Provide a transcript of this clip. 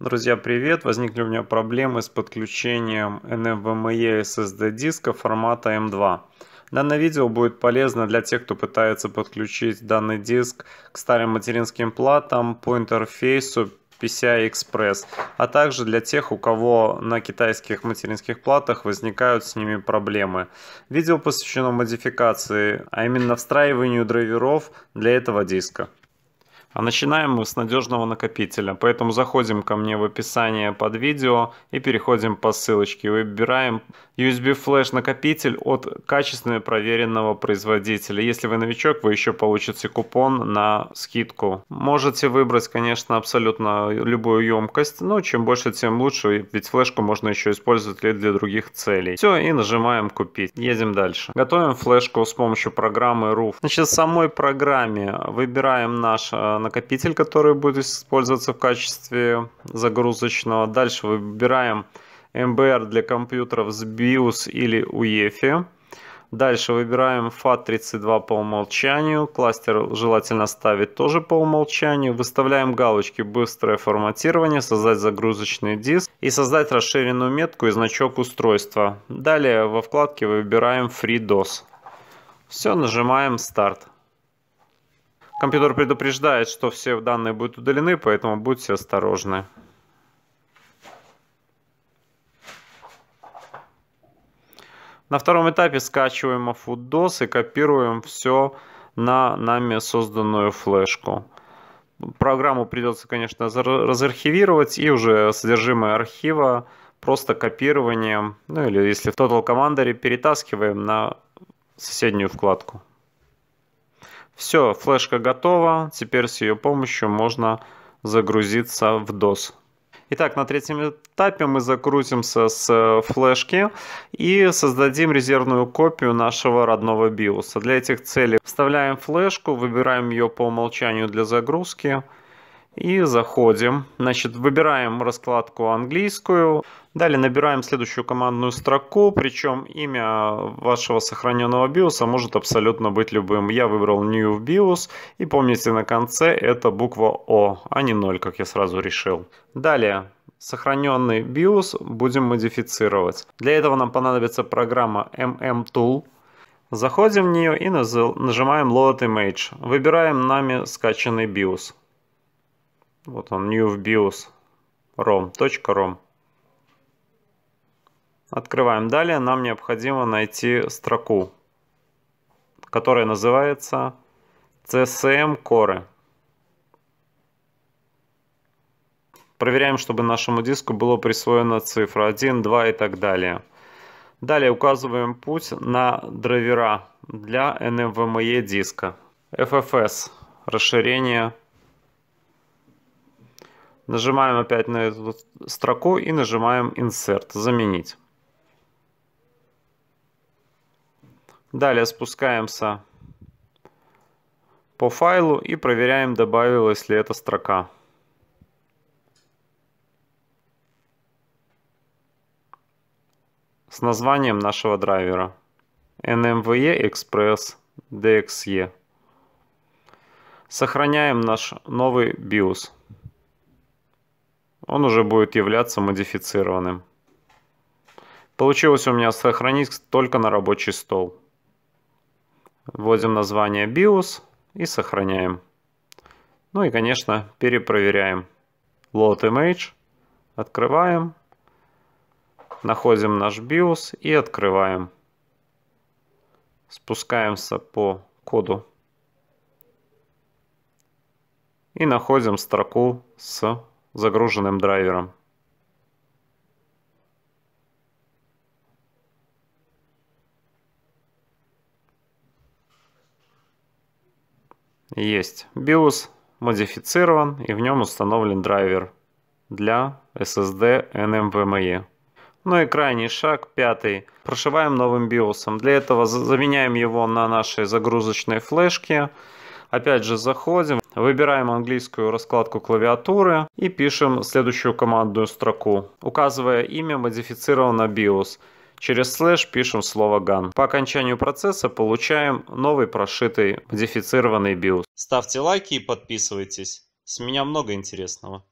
Друзья, привет! Возникли у меня проблемы с подключением NVMe SSD диска формата M2. Эм Данное видео будет полезно для тех, кто пытается подключить данный диск к старым материнским платам по интерфейсу PCI Express, а также для тех, у кого на китайских материнских платах возникают с ними проблемы. Видео посвящено модификации, а именно встраиванию драйверов для этого диска. А начинаем мы с надежного накопителя, поэтому заходим ко мне в описание под видео и переходим по ссылочке. Выбираем USB флеш накопитель от качественного проверенного производителя. Если вы новичок, вы еще получите купон на скидку. Можете выбрать, конечно, абсолютно любую емкость, но чем больше, тем лучше, ведь флешку можно еще использовать и для других целей. Все, и нажимаем купить. Едем дальше. Готовим флешку с помощью программы RUF. Значит, в самой программе выбираем наш э, накопитель, который будет использоваться в качестве загрузочного. Дальше выбираем MBR для компьютеров с BIOS или UEFI. Дальше выбираем FAT32 по умолчанию. Кластер желательно ставить тоже по умолчанию. Выставляем галочки «Быстрое форматирование», «Создать загрузочный диск» и «Создать расширенную метку и значок устройства». Далее во вкладке выбираем FreeDOS. Все, нажимаем «Старт». Компьютер предупреждает, что все данные будут удалены, поэтому будьте осторожны. На втором этапе скачиваем AFUDOS и копируем все на нами созданную флешку. Программу придется, конечно, разархивировать и уже содержимое архива просто копированием, ну или если в Total Commander перетаскиваем на соседнюю вкладку. Все, флешка готова, теперь с ее помощью можно загрузиться в DOS. Итак, на третьем этапе мы закрутимся с э, флешки и создадим резервную копию нашего родного BIOS. Для этих целей вставляем флешку, выбираем ее по умолчанию для загрузки и заходим. Значит, выбираем раскладку английскую. Далее набираем следующую командную строку, причем имя вашего сохраненного биоса может абсолютно быть любым. Я выбрал New BIOS и помните на конце это буква O, а не 0, как я сразу решил. Далее сохраненный BIOS будем модифицировать. Для этого нам понадобится программа MMTool. Заходим в нее и нажимаем Load Image. Выбираем нами скачанный BIOS. Вот он, new в BIOS, rom, .rom. Открываем. Далее нам необходимо найти строку, которая называется CSM Core. Проверяем, чтобы нашему диску было присвоено цифра 1, 2 и так далее. Далее указываем путь на драйвера для NVMe диска. FFS расширение Нажимаем опять на эту строку и нажимаем Insert, заменить. Далее спускаемся по файлу и проверяем, добавилась ли эта строка. С названием нашего драйвера NMVE Express DXE. Сохраняем наш новый BIOS он уже будет являться модифицированным. Получилось у меня сохранить только на рабочий стол. Вводим название BIOS и сохраняем. Ну и, конечно, перепроверяем. Load Image. Открываем. Находим наш BIOS и открываем. Спускаемся по коду. И находим строку с загруженным драйвером. Есть. BIOS модифицирован и в нем установлен драйвер для SSD NMVMe. Ну и крайний шаг, пятый. Прошиваем новым BIOS. Для этого заменяем его на наши загрузочные флешки. Опять же заходим, выбираем английскую раскладку клавиатуры и пишем следующую командную строку, указывая имя модифицированного BIOS. Через слэш пишем слово GAN. По окончанию процесса получаем новый прошитый модифицированный BIOS. Ставьте лайки и подписывайтесь. С меня много интересного.